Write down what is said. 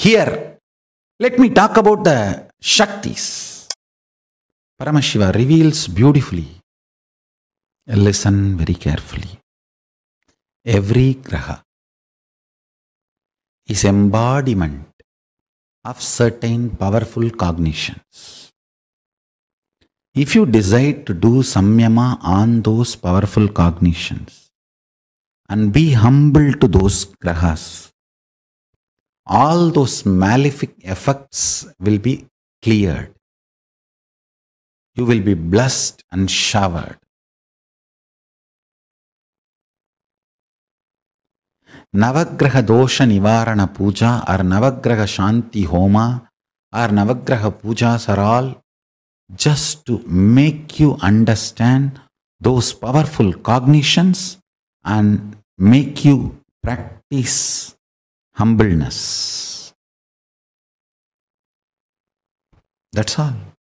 Here, let me talk about the Shaktis. Paramashiva reveals beautifully. Listen very carefully. Every Graha is embodiment of certain powerful cognitions. If you decide to do samyama on those powerful cognitions and be humble to those grahas, all those malefic effects will be cleared. You will be blessed and showered. Navagraha Dosha Nivarana Puja or Navagraha Shanti Homa or Navagraha Pujas are all just to make you understand those powerful cognitions and make you practice humbleness. That's all.